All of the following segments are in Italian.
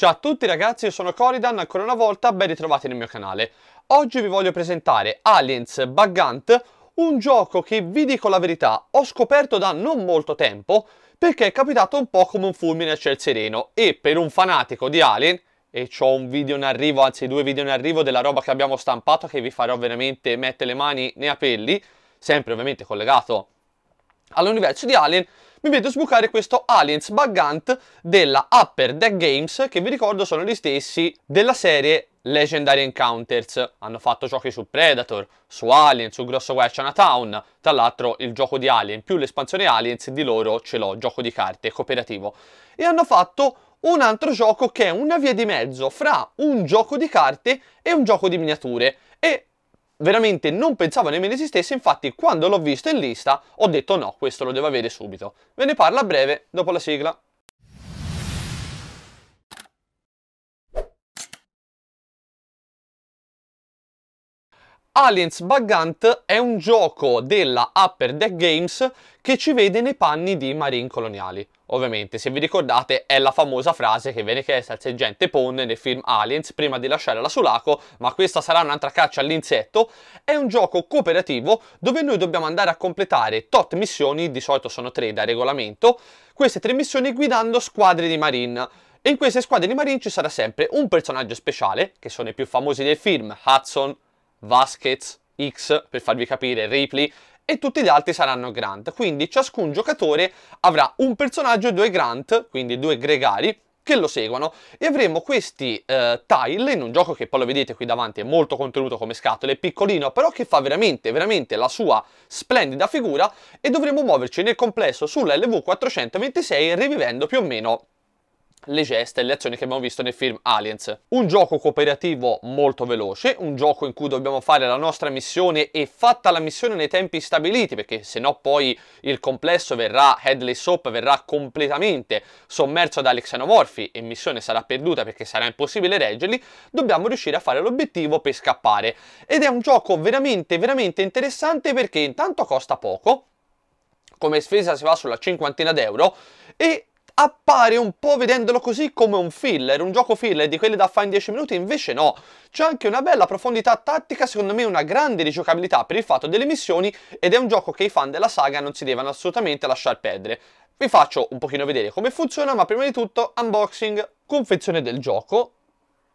Ciao a tutti ragazzi, io sono Coridan, ancora una volta ben ritrovati nel mio canale. Oggi vi voglio presentare Aliens Bugant, un gioco che vi dico la verità ho scoperto da non molto tempo perché è capitato un po' come un fulmine a ciel sereno e per un fanatico di Alien e ho un video in arrivo, anzi due video in arrivo della roba che abbiamo stampato che vi farò veramente mettere le mani nei capelli sempre ovviamente collegato all'universo di Alien mi vedo sbucare questo Aliens Bugant della Upper Deck Games, che vi ricordo sono gli stessi della serie Legendary Encounters. Hanno fatto giochi su Predator, su Alien, su Grosso Guai Chinatown. Tra l'altro il gioco di Alien più l'espansione Aliens di loro ce l'ho, gioco di carte, cooperativo. E hanno fatto un altro gioco che è una via di mezzo fra un gioco di carte e un gioco di miniature. E veramente non pensavo nemmeno esistesse, infatti quando l'ho visto in lista ho detto no, questo lo devo avere subito. Ve ne parlo a breve dopo la sigla. Aliens Bug Hunt è un gioco della Upper Deck Games che ci vede nei panni di marine coloniali. Ovviamente, se vi ricordate, è la famosa frase che viene chiesta al sergente Pone nel film Aliens prima di lasciare la Sulaco, ma questa sarà un'altra caccia all'insetto. È un gioco cooperativo dove noi dobbiamo andare a completare tot missioni, di solito sono tre da regolamento, queste tre missioni guidando squadre di marine. E in queste squadre di marine ci sarà sempre un personaggio speciale, che sono i più famosi del film, Hudson, Vasquez, X, per farvi capire, Ripley, e tutti gli altri saranno Grant. Quindi ciascun giocatore avrà un personaggio e due Grant, quindi due gregari, che lo seguono e avremo questi eh, tile in un gioco che poi lo vedete qui davanti è molto contenuto come scatole, piccolino però che fa veramente veramente la sua splendida figura e dovremo muoverci nel complesso sulla lv 426 rivivendo più o meno le geste e le azioni che abbiamo visto nel film Aliens. Un gioco cooperativo molto veloce, un gioco in cui dobbiamo fare la nostra missione e fatta la missione nei tempi stabiliti, perché se no poi il complesso verrà, Headley Soap verrà completamente sommerso dagli xenomorfi e missione sarà perduta perché sarà impossibile reggerli, dobbiamo riuscire a fare l'obiettivo per scappare. Ed è un gioco veramente, veramente interessante perché intanto costa poco, come spesa si va sulla cinquantina d'euro, e appare un po' vedendolo così come un filler, un gioco filler di quelli da fare in 10 minuti, invece no. C'è anche una bella profondità tattica, secondo me una grande rigiocabilità per il fatto delle missioni ed è un gioco che i fan della saga non si devono assolutamente lasciar perdere. Vi faccio un pochino vedere come funziona, ma prima di tutto unboxing, confezione del gioco,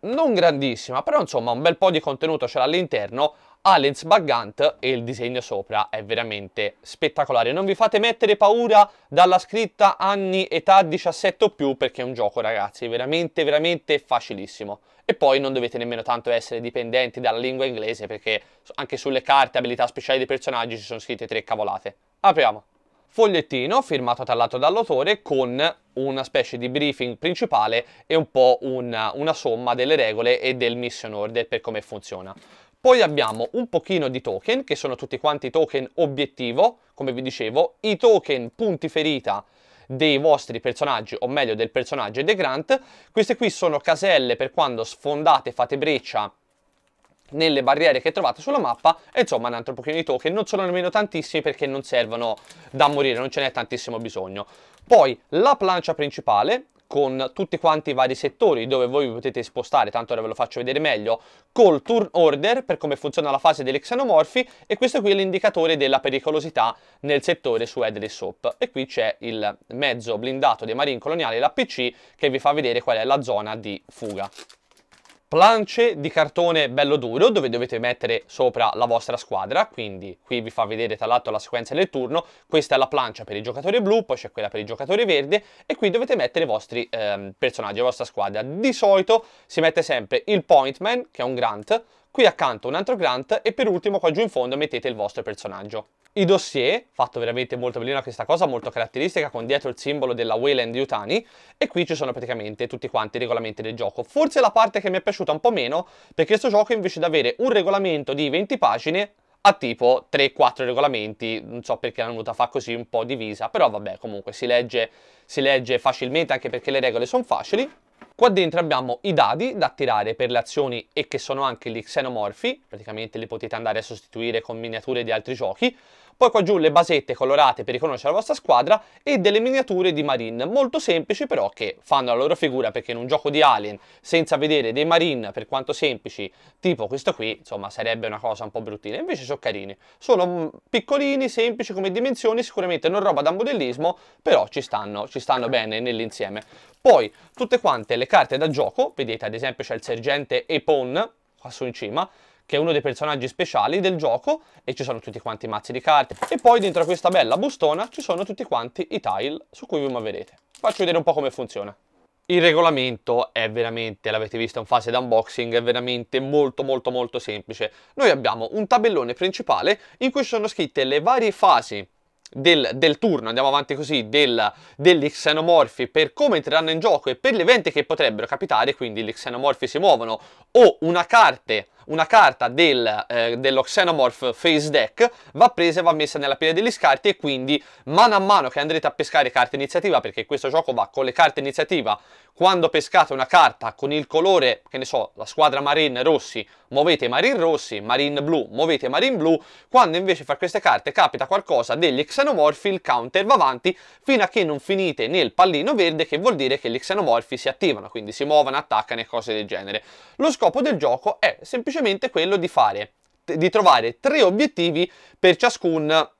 non grandissima, però insomma un bel po' di contenuto c'era all'interno, ha lens baggant e il disegno sopra è veramente spettacolare. Non vi fate mettere paura dalla scritta anni età 17 o più perché è un gioco ragazzi veramente veramente facilissimo. E poi non dovete nemmeno tanto essere dipendenti dalla lingua inglese perché anche sulle carte abilità speciali dei personaggi ci sono scritte tre cavolate. Apriamo fogliettino firmato tra l'altro dall'autore con una specie di briefing principale e un po' una, una, somma delle regole e del mission order per come funziona. Poi abbiamo un pochino di token, che sono tutti quanti token obiettivo, come vi dicevo, i token punti ferita dei vostri personaggi, o meglio del personaggio e dei grant. Queste qui sono caselle per quando sfondate, fate breccia nelle barriere che trovate sulla mappa e insomma un altro pochino di token non sono nemmeno tantissimi perché non servono da morire non ce n'è tantissimo bisogno poi la plancia principale con tutti quanti i vari settori dove voi vi potete spostare, tanto ora ve lo faccio vedere meglio, col turn order per come funziona la fase degli xenomorfi e questo qui è l'indicatore della pericolosità nel settore su Headless Soap e qui c'è il mezzo blindato dei marine coloniali, l'APC, che vi fa vedere qual è la zona di fuga plance di cartone bello duro dove dovete mettere sopra la vostra squadra, quindi qui vi fa vedere tra l'altro la sequenza del turno, questa è la plancia per il giocatore blu, poi c'è quella per il giocatore verde e qui dovete mettere i vostri ehm, personaggi, la vostra squadra. Di solito si mette sempre il pointman che è un grant, qui accanto un altro grant e per ultimo qua giù in fondo mettete il vostro personaggio. I dossier, fatto veramente molto bellino questa cosa, molto caratteristica, con dietro il simbolo della Wayland Yutani, e qui ci sono praticamente tutti quanti i regolamenti del gioco. Forse la parte che mi è piaciuta un po' meno, perché questo gioco invece di avere un regolamento di 20 pagine, ha tipo 3-4 regolamenti, non so perché l'hanno venuta a fare così un po' divisa, però vabbè comunque si legge, si legge facilmente anche perché le regole sono facili. Qua dentro abbiamo i dadi da tirare per le azioni e che sono anche gli xenomorfi, praticamente li potete andare a sostituire con miniature di altri giochi. Poi qua giù le basette colorate per riconoscere la vostra squadra e delle miniature di Marine, molto semplici però che fanno la loro figura perché in un gioco di Alien senza vedere dei Marine per quanto semplici tipo questo qui, insomma sarebbe una cosa un po' bruttina, invece sono carini. Sono mm, piccolini, semplici come dimensioni, sicuramente non roba da modellismo, però ci stanno, ci stanno bene nell'insieme. Poi tutte quante le carte da gioco, vedete ad esempio c'è il sergente Epon, qua su in cima, che è uno dei personaggi speciali del gioco e ci sono tutti quanti i mazzi di carte e poi dentro questa bella bustona ci sono tutti quanti i tile su cui vi muoverete. Faccio vedere un po' come funziona. Il regolamento è veramente, l'avete visto in fase d'unboxing, è veramente molto molto molto semplice. Noi abbiamo un tabellone principale in cui sono scritte le varie fasi del, del, turno, andiamo avanti così, del, degli xenomorfi per come entreranno in gioco e per gli eventi che potrebbero capitare, quindi gli xenomorfi si muovono o una, carte, una carta del, eh, dello Xenomorph Face Deck va presa e va messa nella pila degli scarti e quindi mano a mano che andrete a pescare carte iniziativa, perché questo gioco va con le carte iniziativa, quando pescate una carta con il colore, che ne so, la squadra Marine rossi, muovete Marine rossi, Marine blu, muovete Marine blu, quando invece fra queste carte capita qualcosa degli xenomorfi, il counter va avanti fino a che non finite nel pallino verde, che vuol dire che gli Xenomorphi si attivano, quindi si muovono, attaccano e cose del genere. Lo scopo scopo del gioco è semplicemente quello di fare, di trovare tre obiettivi per ciascun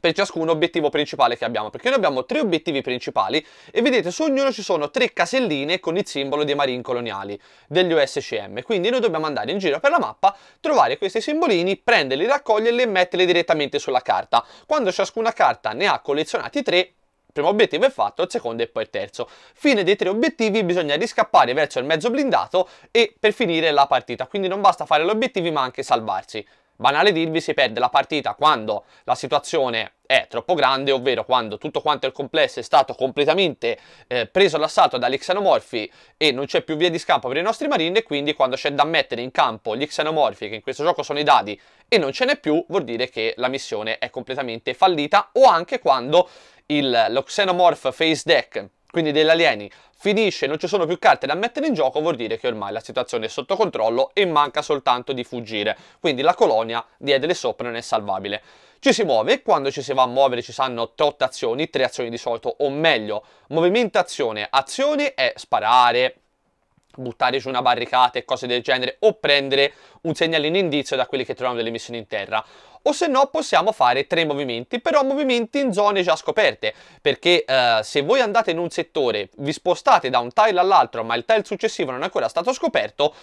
per ciascun obiettivo principale che abbiamo, perché noi abbiamo tre obiettivi principali e vedete su ognuno ci sono tre caselline con il simbolo dei marine coloniali degli USCM, quindi noi dobbiamo andare in giro per la mappa, trovare questi simbolini, prenderli, raccoglierli e metterli direttamente sulla carta. Quando ciascuna carta ne ha collezionati tre, primo obiettivo è fatto, il secondo e poi il terzo. Fine dei tre obiettivi bisogna riscappare verso il mezzo blindato e per finire la partita, quindi non basta fare gli obiettivi ma anche salvarsi. Banale dirvi si perde la partita quando la situazione è troppo grande, ovvero quando tutto quanto il complesso è stato completamente eh, preso all'assalto dagli xenomorfi e non c'è più via di scampo per i nostri marine e quindi quando c'è da mettere in campo gli xenomorfi, che in questo gioco sono i dadi, e non ce n'è più, vuol dire che la missione è completamente fallita o anche quando il, lo xenomorph face deck quindi degli alieni, finisce, non ci sono più carte da mettere in gioco, vuol dire che ormai la situazione è sotto controllo e manca soltanto di fuggire. Quindi la colonia di Edele Sopra non è salvabile. Ci si muove quando ci si va a muovere ci sanno 8 azioni, tre azioni di solito, o meglio, movimentazione, azione è sparare, buttare su una barricata e cose del genere o prendere un segnalino indizio da quelli che troviamo delle missioni in terra o se no possiamo fare tre movimenti, però movimenti in zone già scoperte, perché eh, se voi andate in un settore, vi spostate da un tile all'altro, ma il tile successivo non è ancora stato scoperto,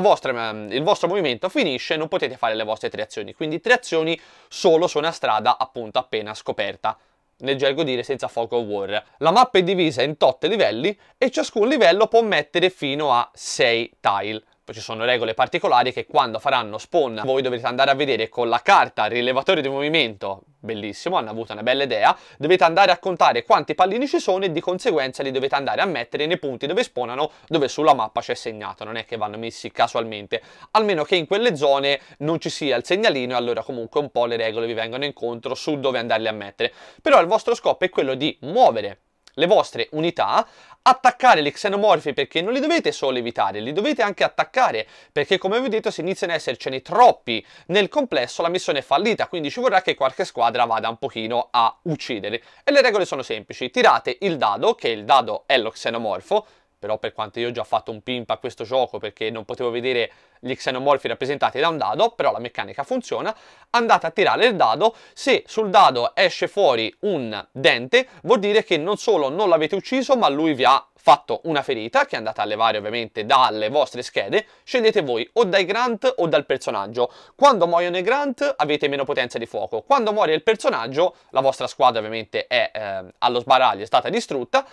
vostra, ehm, il vostro movimento finisce e non potete fare le vostre tre azioni, quindi tre azioni solo su una strada appunto appena scoperta nel gergo dire senza fuoco war. La mappa è divisa in tot livelli e ciascun livello può mettere fino a 6 tile ci sono regole particolari che quando faranno spawn voi dovrete andare a vedere con la carta rilevatore di movimento, bellissimo, hanno avuto una bella idea, dovete andare a contare quanti pallini ci sono e di conseguenza li dovete andare a mettere nei punti dove spawnano, dove sulla mappa c'è segnato, non è che vanno messi casualmente, almeno che in quelle zone non ci sia il segnalino e allora comunque un po' le regole vi vengono incontro su dove andarli a mettere. Però il vostro scopo è quello di muovere le vostre unità, attaccare gli xenomorfi perché non li dovete solo evitare, li dovete anche attaccare perché come vi ho detto se iniziano ad essercene troppi nel complesso la missione è fallita, quindi ci vorrà che qualche squadra vada un pochino a uccidere. E le regole sono semplici, tirate il dado, che il dado è lo xenomorfo, però per quanto io ho già fatto un pimp a questo gioco perché non potevo vedere gli xenomorfi rappresentati da un dado, però la meccanica funziona, andate a tirare il dado, se sul dado esce fuori un dente vuol dire che non solo non l'avete ucciso ma lui vi ha fatto una ferita che andate a levare ovviamente dalle vostre schede, scegliete voi o dai grant o dal personaggio. Quando muoiono i grant avete meno potenza di fuoco, quando muore il personaggio la vostra squadra ovviamente è eh, allo sbaraglio, è stata distrutta,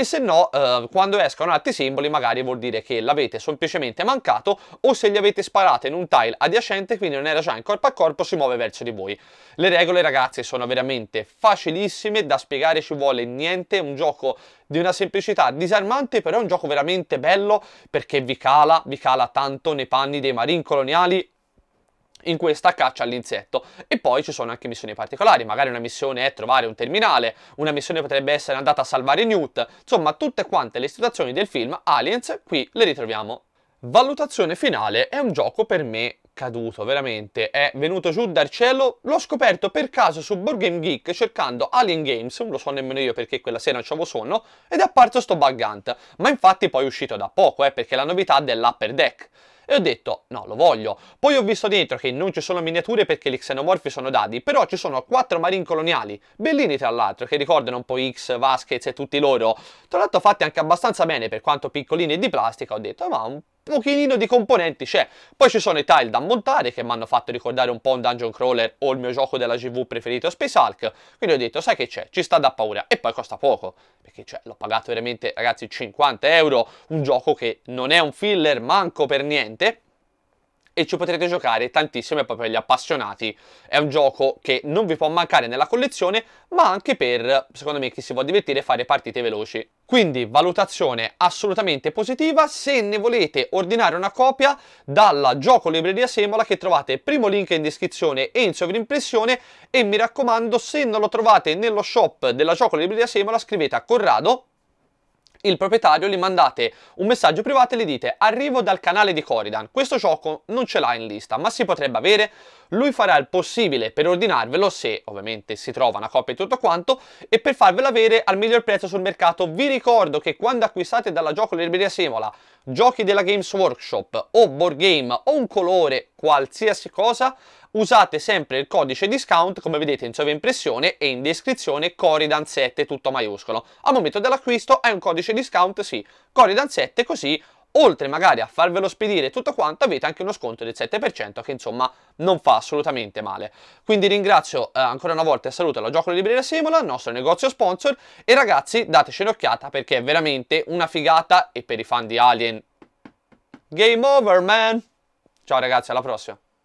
e se no eh, quando escono altri simboli magari vuol dire che l'avete semplicemente mancato o se li avete sparato in un tile adiacente quindi non era già in corpo a corpo si muove verso di voi. Le regole ragazzi sono veramente facilissime da spiegare ci vuole niente, un gioco di una semplicità disarmante però è un gioco veramente bello perché vi cala, vi cala tanto nei panni dei marine coloniali in questa caccia all'insetto e poi ci sono anche missioni particolari magari una missione è trovare un terminale una missione potrebbe essere andata a salvare Newt insomma tutte quante le situazioni del film Aliens qui le ritroviamo Valutazione finale è un gioco per me accaduto, veramente. È venuto giù dal cielo, l'ho scoperto per caso su Board Game Geek cercando Alien Games, non lo so nemmeno io perché quella sera non c'avevo sonno, ed è apparso sto bug hunt. Ma infatti poi è uscito da poco, eh, perché è la novità dell'Upper Deck e ho detto no, lo voglio. Poi ho visto dentro che non ci sono miniature perché gli xenomorfi sono dadi, però ci sono quattro marine coloniali, bellini tra l'altro, che ricordano un po' X, Vasquez e tutti loro, tra l'altro fatti anche abbastanza bene per quanto piccolini e di plastica, ho detto ma un un chinino di componenti c'è. Poi ci sono i tile da montare che mi hanno fatto ricordare un po' un dungeon crawler o il mio gioco della GV preferito Space Hulk. Quindi ho detto, sai che c'è, ci sta da paura e poi costa poco. Perché cioè, l'ho pagato veramente, ragazzi, 50 euro, un gioco che non è un filler manco per niente e ci potrete giocare tantissimo, è proprio gli appassionati. È un gioco che non vi può mancare nella collezione, ma anche per, secondo me, chi si vuole divertire fare partite veloci. Quindi valutazione assolutamente positiva, se ne volete ordinare una copia dalla Gioco Libreria Semola che trovate primo link in descrizione e in sovrimpressione e mi raccomando se non lo trovate nello shop della Gioco Libreria Semola scrivete a Corrado il proprietario gli mandate un messaggio privato e gli dite arrivo dal canale di Coridan, questo gioco non ce l'ha in lista ma si potrebbe avere, lui farà il possibile per ordinarvelo se ovviamente si trova una copia e tutto quanto e per farvelo avere al miglior prezzo sul mercato. Vi ricordo che quando acquistate dalla gioco Libreria Semola giochi della Games Workshop o board game o un colore, qualsiasi cosa, usate sempre il codice discount come vedete in sovraimpressione e in descrizione Coridan 7 tutto maiuscolo. Al momento dell'acquisto è un codice discount sì, Coridan 7 così oltre magari a farvelo spedire tutto quanto avete anche uno sconto del 7% che insomma non fa assolutamente male quindi ringrazio eh, ancora una volta e saluto la Gioco Libreria Simula, il nostro negozio sponsor e ragazzi dateci un'occhiata perché è veramente una figata e per i fan di Alien Game over man ciao ragazzi alla prossima